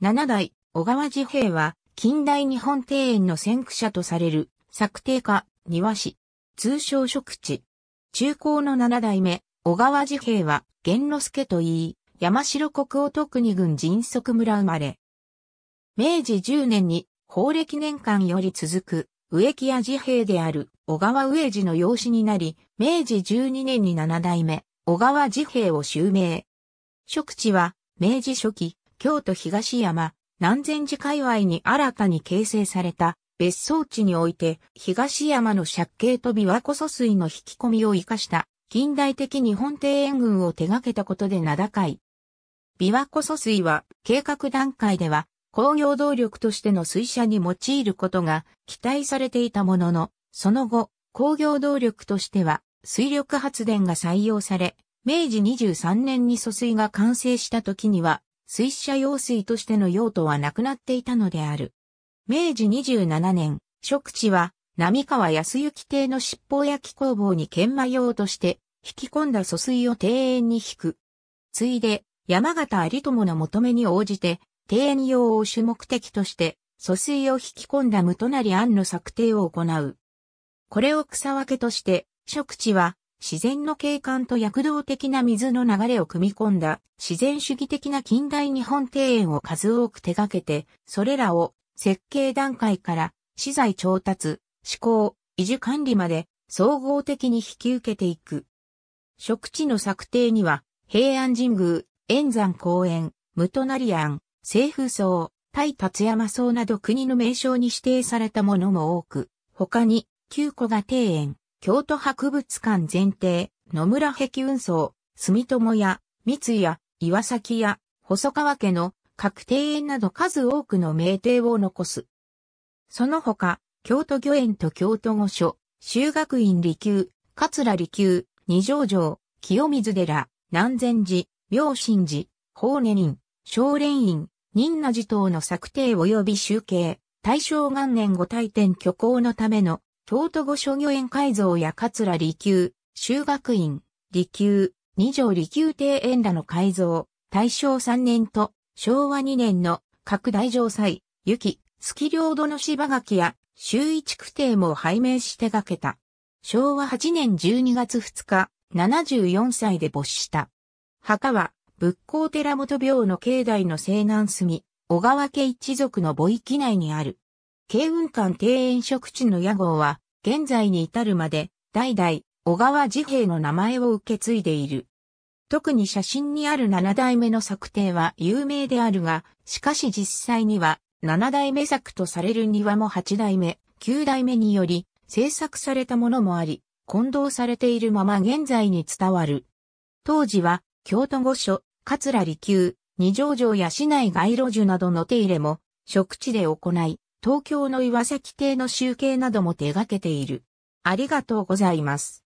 七代、小川治兵は、近代日本庭園の先駆者とされる、作庭家、庭師、通称職地。中高の七代目、小川治兵は、玄之助と言い、山城国王特に郡迅速村生まれ。明治十年に、法暦年間より続く、植木屋治兵である、小川植治の養子になり、明治十二年に七代目、小川治兵を襲名。職地は、明治初期、京都東山、南禅寺界隈に新たに形成された別荘地において東山の借景と琵琶湖疎水の引き込みを生かした近代的日本庭園群を手掛けたことで名高い。琵琶湖疎水は計画段階では工業動力としての水車に用いることが期待されていたものの、その後工業動力としては水力発電が採用され、明治23年に疎水が完成した時には水車用水としての用途はなくなっていたのである。明治27年、食地は、並川康行邸の七宝焼き工房に研磨用として、引き込んだ疎水を庭園に引く。ついで、山形有友の求めに応じて、庭園用を主目的として、疎水を引き込んだ無隣案の策定を行う。これを草分けとして、食地は、自然の景観と躍動的な水の流れを組み込んだ自然主義的な近代日本庭園を数多く手掛けて、それらを設計段階から資材調達、施工、維持管理まで総合的に引き受けていく。食地の策定には、平安神宮、円山公園、無隣庵、清風荘、対達山荘など国の名称に指定されたものも多く、他に、旧古賀庭園、京都博物館前提、野村壁運送、住友屋、三井屋、岩崎屋、細川家の各庭園など数多くの名庭を残す。その他、京都御苑と京都御所、修学院離宮、桂離宮、二条城、清水寺、南禅寺、明神寺、法寧院、少蓮院、仁和寺等の策定及び集計、大正元年五大典挙行のための京都語諸御苑改造や桂離宮、修学院、離宮、二条離宮庭園らの改造、大正3年と昭和2年の各大城祭、雪、月領土の芝垣や周一区定も拝命し手掛けた。昭和8年12月2日、74歳で没した。墓は仏光寺本廟の境内の西南隅、小川家一族の母域内にある。慶雲館庭園食地の屋号は、現在に至るまで、代々、小川治兵の名前を受け継いでいる。特に写真にある七代目の作庭は有名であるが、しかし実際には、七代目作とされる庭も八代目、九代目により、制作されたものもあり、混同されているまま現在に伝わる。当時は、京都御所、桂離宮、二条城や市内街路樹などの手入れも、食地で行い、東京の岩崎邸の集計なども手掛けている。ありがとうございます。